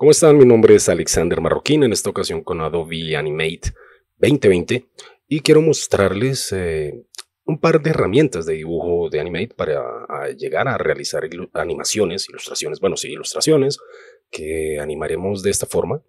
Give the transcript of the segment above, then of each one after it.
¿Cómo están? Mi nombre es Alexander Marroquín, en esta ocasión con Adobe Animate 2020 y quiero mostrarles eh, un par de herramientas de dibujo de Animate para llegar a realizar animaciones, ilustraciones, bueno, sí, ilustraciones que animaremos de esta forma.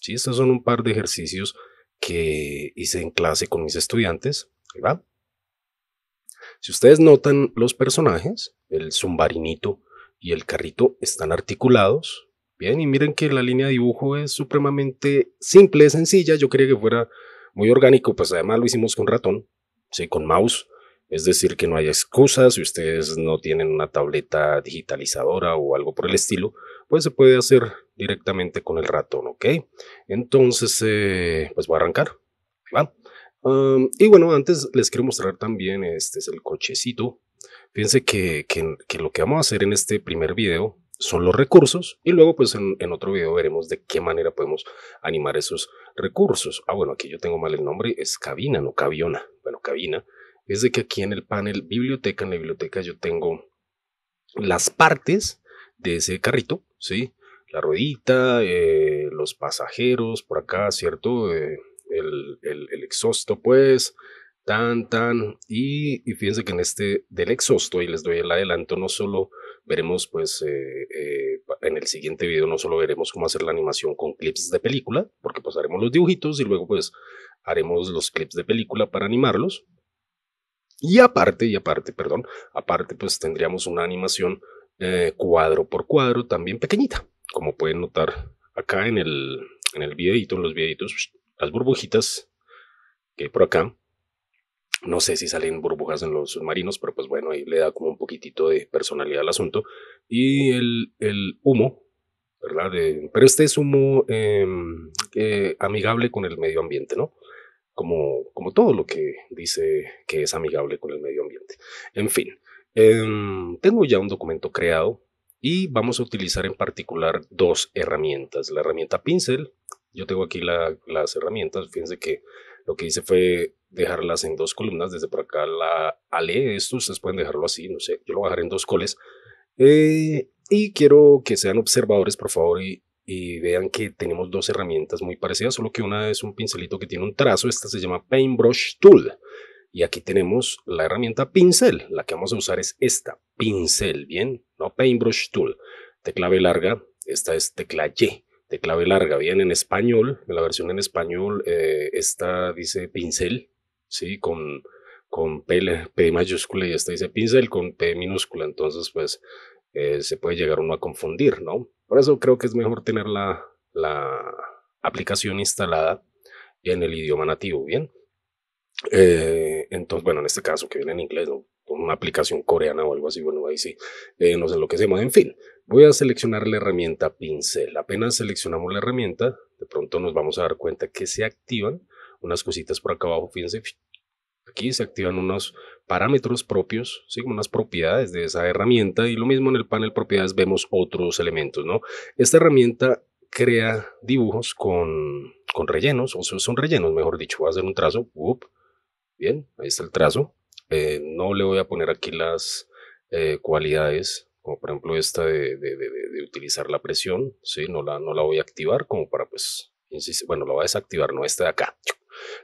Sí, estos son un par de ejercicios que hice en clase con mis estudiantes. Ahí va. Si ustedes notan los personajes, el zumbarinito y el carrito están articulados, Bien, y miren que la línea de dibujo es supremamente simple, sencilla. Yo quería que fuera muy orgánico, pues además lo hicimos con ratón, sí, con mouse. Es decir, que no hay excusas. Si ustedes no tienen una tableta digitalizadora o algo por el estilo, pues se puede hacer directamente con el ratón, ¿ok? Entonces, eh, pues voy a arrancar. y bueno, antes les quiero mostrar también, este es el cochecito. Fíjense que, que, que lo que vamos a hacer en este primer video son los recursos y luego pues en, otro video veremos de qué manera podemos animar esos recursos. Ah, bueno, aquí yo tengo mal el nombre, es cabina, no cabiona, Bueno, cabina es de que aquí en el panel biblioteca, en la biblioteca yo tengo las partes de ese carrito, ¿sí? La ruedita, eh, los pasajeros por acá, ¿cierto? Eh, el, el, el exhausto pues, Tan, tan. Y, fíjense que en este del exhausto, y les doy el adelanto, no solo veremos, pues, eh, eh, en el siguiente video, no solo veremos cómo hacer la animación con clips de película, porque pues haremos los dibujitos y luego, pues, haremos los clips de película para animarlos. Y aparte, y aparte, perdón, aparte, pues tendríamos una animación eh, cuadro por cuadro también pequeñita, como pueden notar acá en el, en el videito, en los videitos, las burbujitas que hay por acá no sé si salen burbujas en los submarinos, pero pues bueno, ahí le da como un poquitito de personalidad al asunto. Y el, el humo, ¿verdad? Eh, pero este es humo em, eh, amigable con el medio ambiente, ¿no? Como, como todo lo que dice que es amigable con el medio ambiente. En fin, em, tengo ya un documento creado y vamos a utilizar en particular dos herramientas. La herramienta pincel, yo tengo aquí las herramientas, fíjense que lo que hice fue dejarlas en dos columnas, desde por acá la ale, esto ustedes pueden dejarlo así, no sé, yo lo bajaré en dos coles. Eh, y quiero que sean observadores, por favor, y, vean que tenemos dos herramientas muy parecidas, solo que una es un pincelito que tiene un trazo, esta se llama Paintbrush Tool. Y aquí tenemos la herramienta pincel, la que vamos a usar es esta, pincel, ¿bien? No Paintbrush Tool, tecla B larga, esta es tecla Y de clave larga. Bien, en español, en la versión en español, eh, esta dice pincel, ¿sí? Con, con P, mayúscula y esta dice pincel con P minúscula. Entonces, pues, eh, se puede llegar uno a confundir, ¿no? Por eso creo que es mejor tener la, aplicación instalada en el idioma nativo, ¿bien? Eh, entonces, bueno, en este caso que viene en inglés, ¿no? una aplicación coreana o algo así, bueno, ahí sí, eh, nos enloquecemos. En fin, voy a seleccionar la herramienta pincel. Apenas seleccionamos la herramienta, de pronto nos vamos a dar cuenta que se activan unas cositas por acá abajo, fíjense, aquí se activan unos parámetros propios, ¿sí? unas propiedades de esa herramienta y lo mismo en el panel propiedades vemos otros elementos, ¿no? Esta herramienta crea dibujos con, con rellenos, o son rellenos, mejor dicho, va a hacer un trazo, bien, ahí está el trazo, eh, no le voy a poner aquí las eh, cualidades, como por ejemplo esta de, utilizar la presión, ¿sí? no, la, no la voy a activar como para, pues, bueno, la voy a desactivar, no esta de acá.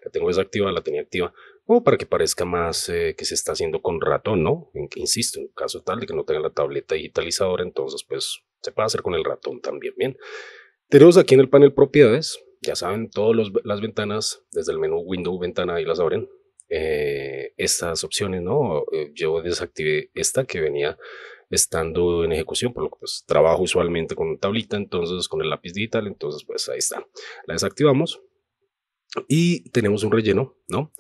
La tengo desactivada, la tenía activa, o para que parezca más eh, que se está haciendo con ratón, ¿no? insisto, en caso tal de que no tenga la tableta digitalizadora, entonces, pues, se puede hacer con el ratón también, ¿bien? Tenemos aquí en el panel propiedades, ya saben, todas las ventanas, desde el menú Window Ventana, ahí las abren, eh, estas opciones, ¿no? Eh, yo desactivé esta que venía estando en ejecución, por lo que pues trabajo usualmente con tablita, entonces con el lápiz digital, entonces pues ahí está. La desactivamos y tenemos un relleno, ¿no?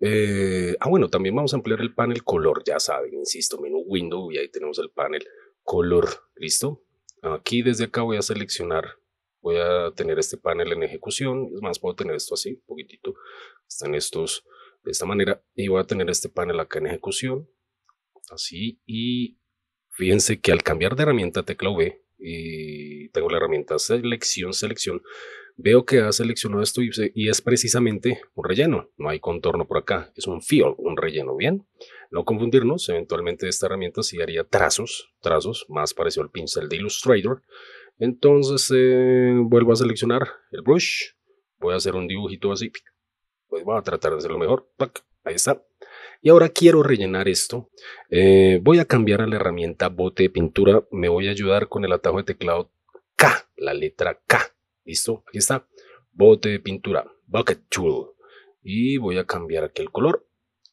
Eh, ah, bueno, también vamos a ampliar el panel color, ya saben, insisto, menú window y ahí tenemos el panel color, ¿listo? Aquí desde acá voy a seleccionar, voy a tener este panel en ejecución, es más, puedo tener esto así, un poquitito, están estos de esta manera, y voy a tener este panel acá en ejecución. Así, y fíjense que al cambiar de herramienta tecla V, y tengo la herramienta selección, selección, veo que ha seleccionado esto y, es precisamente un relleno, no hay contorno por acá, es un field, un relleno, ¿bien? No confundirnos, eventualmente esta herramienta sí haría trazos, trazos, más parecido al pincel de Illustrator. Entonces eh, vuelvo a seleccionar el brush, voy a hacer un dibujito así, pues voy a tratar de hacerlo mejor. Ahí está. Y ahora quiero rellenar esto. Eh, voy a cambiar a la herramienta bote de pintura. Me voy a ayudar con el atajo de teclado K, la letra K. ¿Listo? Aquí está. Bote de pintura, bucket tool. Y voy a cambiar aquí el color.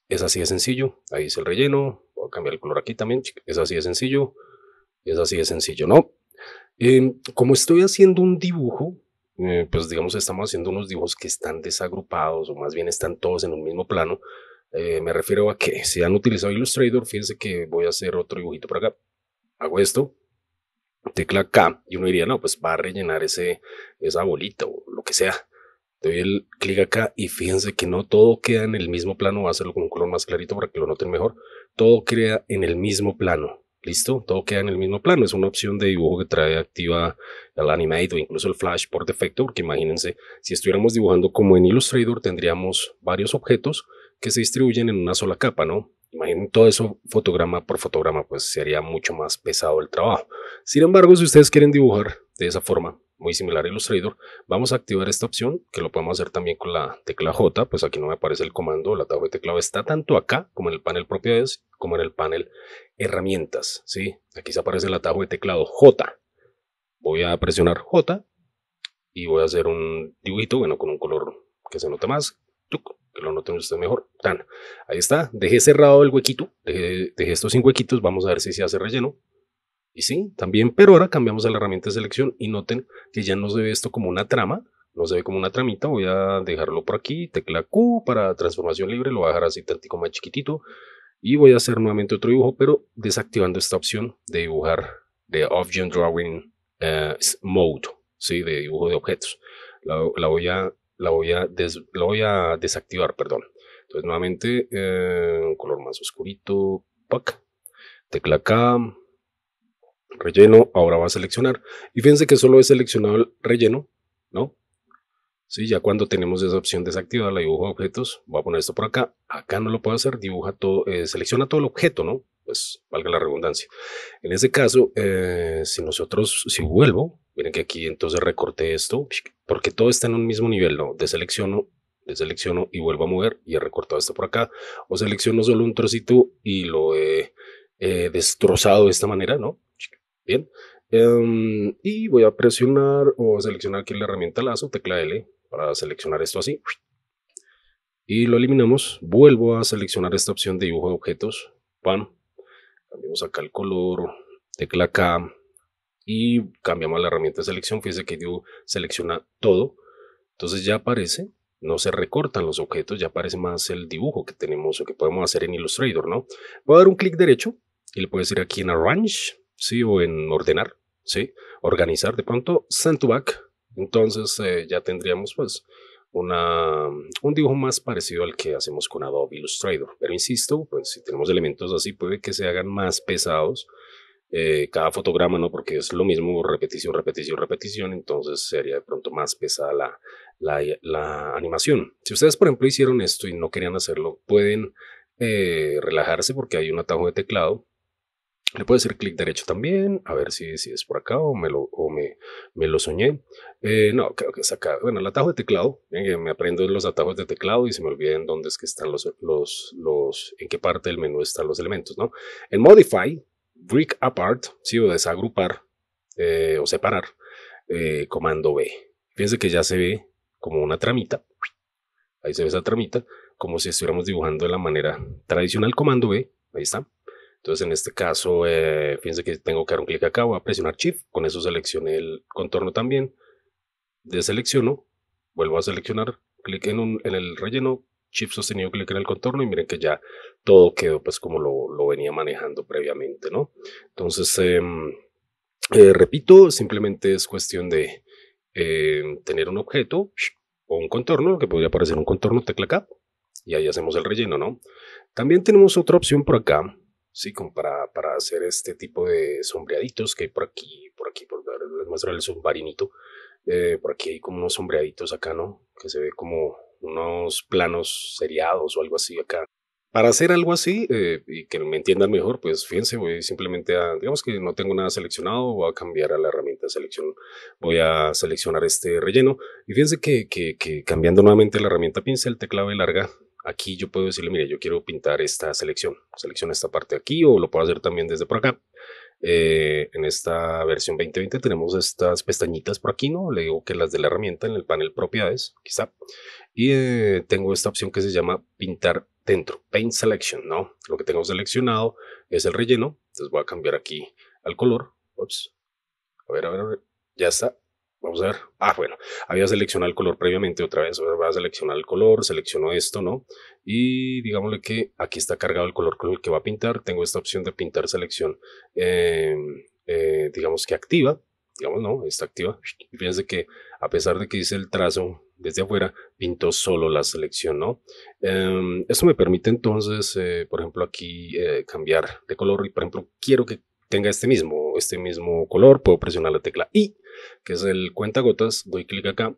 Es así de sencillo. Ahí es el relleno. Voy a cambiar el color aquí también. Es así de sencillo. Es así de sencillo, ¿no? Em, como estoy haciendo un dibujo, eh, pues digamos, estamos haciendo unos dibujos que están desagrupados o más bien están todos en un mismo plano. Eh, me refiero a que si han utilizado Illustrator, fíjense que voy a hacer otro dibujito por acá. Hago esto, tecla K y uno diría, no, pues va a rellenar ese, esa bolita o lo que sea. Doy el clic acá y fíjense que no todo queda en el mismo plano. Voy a hacerlo con un color más clarito para que lo noten mejor. Todo queda en el mismo plano. Listo, todo queda en el mismo plano. Es una opción de dibujo que trae activa el Animate o incluso el Flash por defecto, porque imagínense, si estuviéramos dibujando como en Illustrator, tendríamos varios objetos que se distribuyen en una sola capa, ¿no? Imaginen todo eso fotograma por fotograma, pues sería mucho más pesado el trabajo. Sin embargo, si ustedes quieren dibujar de esa forma, muy similar a Illustrator, vamos a activar esta opción, que lo podemos hacer también con la tecla J, pues aquí no me aparece el comando, el atajo de teclado está tanto acá como en el panel propiedades, como en el panel herramientas, ¿sí? Aquí se aparece el atajo de teclado J. Voy a presionar J y voy a hacer un dibujito, bueno, con un color que se note más, que lo noten ustedes mejor. Tan, ahí está, dejé cerrado el huequito, dejé, dejé estos sin huequitos, vamos a ver si se hace relleno. Y sí, también, pero ahora cambiamos a la herramienta de selección y noten que ya no se ve esto como una trama, no se ve como una tramita, voy a dejarlo por aquí, tecla Q para transformación libre, lo voy a dejar así más chiquitito y voy a hacer nuevamente otro dibujo, pero desactivando esta opción de dibujar de Option Drawing eh, Mode, ¿sí? de dibujo de objetos. La, voy, a, la, voy a voy a desactivar, perdón. Entonces nuevamente, eh, un color más oscurito, tecla K, Relleno, ahora va a seleccionar. Y fíjense que solo he seleccionado el relleno, ¿no? Sí, ya cuando tenemos esa opción desactivada, la dibujo objetos, voy a poner esto por acá. Acá no lo puedo hacer, dibuja todo, eh, selecciona todo el objeto, ¿no? Pues valga la redundancia. En ese caso, eh, si nosotros, si vuelvo, miren que aquí entonces recorté esto, porque todo está en un mismo nivel, ¿no? Deselecciono, deselecciono y vuelvo a mover y he recortado esto por acá. O selecciono solo un trocito y lo he eh, destrozado de esta manera, ¿no? Bien. Em, y voy a presionar o seleccionar aquí la herramienta lazo, tecla L, para seleccionar esto así. Y lo eliminamos. Vuelvo a seleccionar esta opción de dibujo de objetos. Pan. Cambiamos acá el color. Tecla K. Y cambiamos la herramienta de selección. Fíjense que yo selecciona todo. Entonces ya aparece. No se recortan los objetos. Ya aparece más el dibujo que tenemos o que podemos hacer en Illustrator, ¿no? Voy a dar un clic derecho. Y le puedo decir aquí en Arrange ¿sí? O en ordenar, ¿sí? Organizar de pronto, send to back. Entonces eh, ya tendríamos pues una, un dibujo más parecido al que hacemos con Adobe Illustrator. Pero insisto, pues si tenemos elementos así puede que se hagan más pesados. Eh, cada fotograma, ¿no? Porque es lo mismo, repetición, repetición, repetición, entonces sería de pronto más pesada la, la, animación. Si ustedes, por ejemplo, hicieron esto y no querían hacerlo, pueden eh, relajarse porque hay un atajo de teclado le puedo hacer clic derecho también, a ver si, si es por acá o me lo, me, me lo soñé. Eh, no, creo que es acá. Bueno, el atajo de teclado, eh, me aprendo los atajos de teclado y se me olviden dónde es que están los, los, los, en qué parte del menú están los elementos, ¿no? En Modify, Break Apart, sí, o desagrupar eh, o separar, comando B. Fíjense que ya se ve como una tramita, ahí se ve esa tramita, como si estuviéramos dibujando de la manera tradicional, comando B, ahí está entonces en este caso, eh, fíjense que tengo que dar un clic acá, voy a presionar Shift, con eso seleccioné el contorno también, deselecciono, vuelvo a seleccionar, clic en, el relleno, Shift sostenido, clic en el contorno y miren que ya todo quedó pues como lo, venía manejando previamente, ¿no? Entonces, em, eh, repito, simplemente es cuestión de em, tener un objeto o un contorno, que podría aparecer un contorno, tecla acá, y ahí hacemos el relleno, ¿no? También tenemos otra opción por acá, Sí, como para, para hacer este tipo de sombreaditos que hay por aquí, por aquí, por les muestro el submarinito. Eh, por aquí hay como unos sombreaditos acá, ¿no? Que se ve como unos planos seriados o algo así acá. Para hacer algo así eh, y que me entiendan mejor, pues fíjense, voy simplemente a, digamos que no tengo nada seleccionado, voy a cambiar a la herramienta de selección, voy a seleccionar este relleno y fíjense que, que, cambiando nuevamente la herramienta pincel, tecla y larga, Aquí yo puedo decirle, mire, yo quiero pintar esta selección. Selecciono esta parte aquí o lo puedo hacer también desde por acá. Eh, en esta versión 2020 tenemos estas pestañitas por aquí, ¿no? Le digo que las de la herramienta en el panel propiedades, quizá. Y eh, tengo esta opción que se llama pintar dentro, paint selection, ¿no? Lo que tengo seleccionado es el relleno. Entonces voy a cambiar aquí al color. Ups. A ver, a ver, a ver. Ya está. Vamos a ver. Ah, bueno, había seleccionado el color previamente otra vez. Voy a seleccionar el color, selecciono esto, ¿no? Y digámosle que aquí está cargado el color con el que va a pintar. Tengo esta opción de pintar selección, em, eh, digamos que activa. Digamos, no, está activa. Fíjense que a pesar de que hice el trazo desde afuera, pinto solo la selección, ¿no? Eh, em, esto me permite entonces, eh, por ejemplo, aquí eh, cambiar de color y, por ejemplo, quiero que tenga este mismo, este mismo color, puedo presionar la tecla I, que es el cuenta gotas, doy clic acá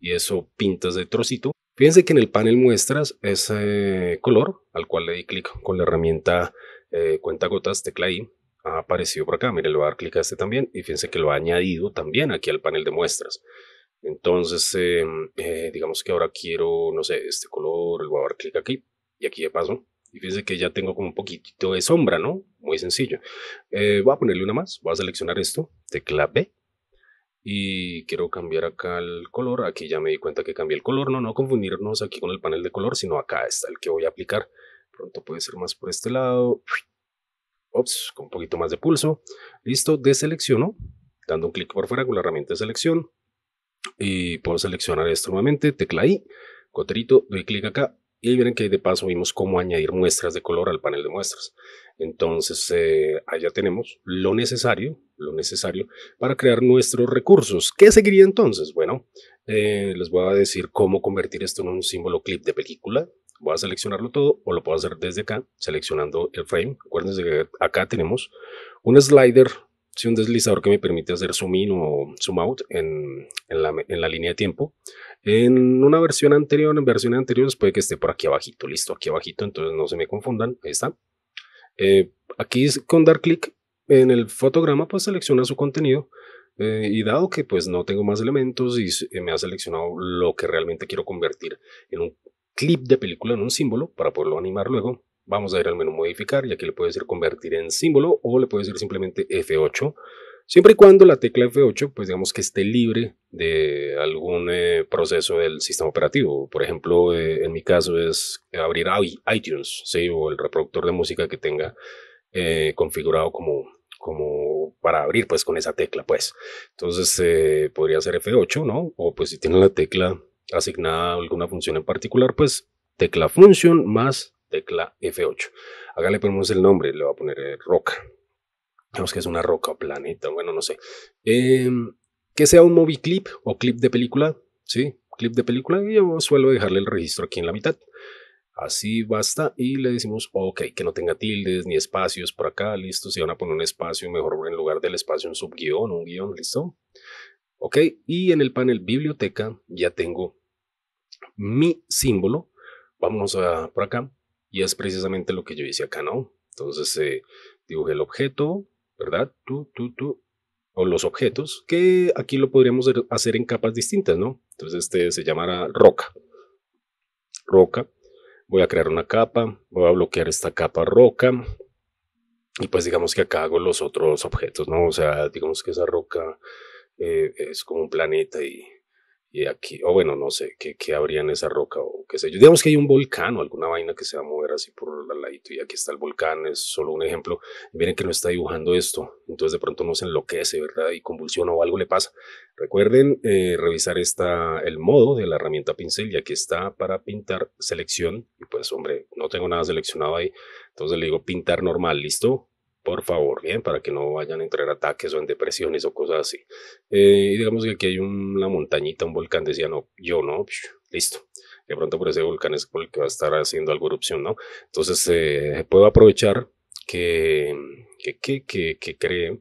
y eso pintas de trocito. Fíjense que en el panel muestras ese color al cual le di clic con la herramienta eh, cuenta gotas tecla I, ha aparecido por acá. Mire, le voy a dar clic a este también y fíjense que lo ha añadido también aquí al panel de muestras. Entonces, em, eh, digamos que ahora quiero, no sé, este color, le voy a dar clic aquí y aquí de paso y fíjense que ya tengo como un poquito de sombra, ¿no? Muy sencillo. Eh, voy a ponerle una más. Voy a seleccionar esto. Tecla B. Y quiero cambiar acá el color. Aquí ya me di cuenta que cambié el color. No, no confundirnos aquí con el panel de color, sino acá está el que voy a aplicar. Pronto puede ser más por este lado. Ops, con un poquito más de pulso. Listo, deselecciono. Dando un clic por fuera con la herramienta de selección. Y puedo seleccionar esto nuevamente. Tecla I. Coterito, doy clic acá y miren que de paso vimos cómo añadir muestras de color al panel de muestras. Entonces, eh, allá tenemos lo necesario, lo necesario para crear nuestros recursos. ¿Qué seguiría entonces? Bueno, eh, les voy a decir cómo convertir esto en un símbolo clip de película. Voy a seleccionarlo todo o lo puedo hacer desde acá, seleccionando el frame. Acuérdense que acá tenemos un slider un deslizador que me permite hacer zoom in o zoom out en, la, línea de tiempo. En una versión anterior, en versiones anteriores puede que esté por aquí abajito, listo, aquí abajito, entonces no se me confundan, ahí está. Eh, aquí con dar clic en el fotograma, pues selecciona su contenido. Eh, y dado que pues no tengo más elementos y eh, me ha seleccionado lo que realmente quiero convertir en un clip de película, en un símbolo, para poderlo animar luego, Vamos a ir al menú modificar y aquí le puede decir convertir en símbolo o le puede decir simplemente F8. Siempre y cuando la tecla F8 pues digamos que esté libre de algún eh, proceso del sistema operativo. Por ejemplo, eh, en mi caso es abrir iTunes ¿sí? o el reproductor de música que tenga eh, configurado como, como para abrir pues con esa tecla pues. Entonces podría ser F8, ¿no? O pues si tiene la tecla asignada a alguna función en particular pues tecla function más tecla F8. Acá le ponemos pues, el nombre, le voy a poner eh, roca. Digamos que es una roca o planeta, bueno, no sé. Em, que sea un movie clip o clip de película, ¿sí? Clip de película y yo suelo dejarle el registro aquí en la mitad. Así basta y le decimos, ok, que no tenga tildes ni espacios por acá, listo. Si van a poner un espacio, mejor en lugar del espacio un subguión, un guión, listo. Ok, y en el panel biblioteca ya tengo mi símbolo. Vámonos por acá y es precisamente lo que yo hice acá, ¿no? Entonces eh, dibujé el objeto, ¿verdad? Tú, tú, tú. O los objetos, que aquí lo podríamos hacer en capas distintas, ¿no? Entonces este se llamará roca. Roca. Voy a crear una capa, voy a bloquear esta capa roca. Y pues digamos que acá hago los otros objetos, ¿no? O sea, digamos que esa roca eh, es como un planeta y y aquí, o bueno, no sé, ¿qué, qué habría en esa roca o qué sé yo. Digamos que hay un volcán o alguna vaina que se va a mover así por el ladito y aquí está el volcán, es solo un ejemplo. Miren que no está dibujando esto, entonces de pronto no se enloquece, ¿verdad? Y convulsiona o algo le pasa. Recuerden eh, revisar esta, el modo de la herramienta pincel y aquí está para pintar selección. Y pues, hombre, no tengo nada seleccionado ahí, entonces le digo pintar normal, ¿listo? por favor, bien, para que no vayan a entrar ataques o en depresiones o cosas así. Eh, y digamos que aquí hay una montañita, un volcán, decía, no, yo no, listo. De pronto por ese volcán es por el que va a estar haciendo alguna erupción, ¿no? Entonces, eh, puedo aprovechar que, que, que, cree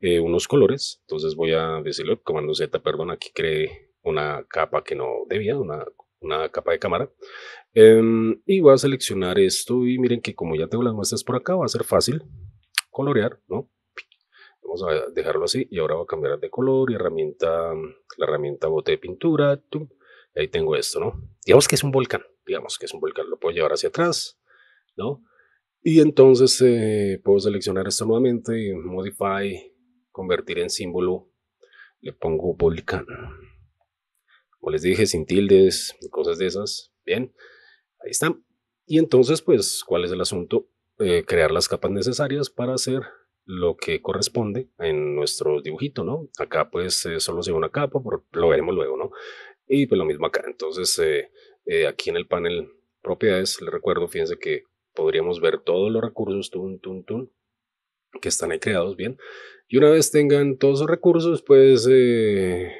eh, unos colores. Entonces voy a decirle, comando Z, perdón, aquí cree una capa que no debía, una una capa de cámara. Em, y voy a seleccionar esto y miren que como ya tengo las muestras por acá, va a ser fácil colorear, ¿no? Vamos a dejarlo así y ahora voy a cambiar de color y herramienta, la herramienta bote de pintura, ahí tengo esto, ¿no? Digamos que es un volcán, digamos que es un volcán, lo puedo llevar hacia atrás, ¿no? Y entonces eh, puedo seleccionar esto nuevamente, modify, convertir en símbolo, le pongo volcán. Como les dije, sin tildes, cosas de esas, bien, ahí está. Y entonces, pues, ¿cuál es el asunto? Eh, crear las capas necesarias para hacer lo que corresponde en nuestro dibujito, ¿no? Acá pues eh, solo se ve una capa, lo veremos luego, ¿no? Y pues lo mismo acá. Entonces eh, aquí en el panel propiedades, les recuerdo, fíjense que podríamos ver todos los recursos, tun, tun, tun, que están ahí creados, bien. Y una vez tengan todos los recursos, pues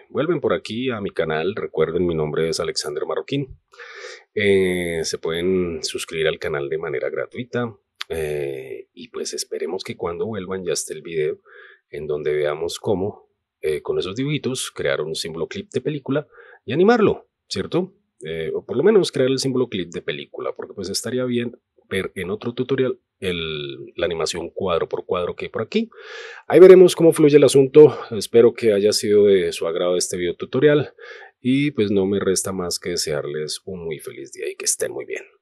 vuelven por aquí a mi canal. Recuerden, mi nombre es Alexander Marroquín. se pueden suscribir al canal de manera gratuita. Eh, y pues esperemos que cuando vuelvan ya esté el video en donde veamos cómo eh, con esos dibujitos crear un símbolo clip de película y animarlo, ¿cierto? Eh, o por lo menos crear el símbolo clip de película, porque pues estaría bien ver en otro tutorial la animación cuadro por cuadro que hay por aquí. Ahí veremos cómo fluye el asunto. Espero que haya sido de su agrado este video tutorial y pues no me resta más que desearles un muy feliz día y que estén muy bien.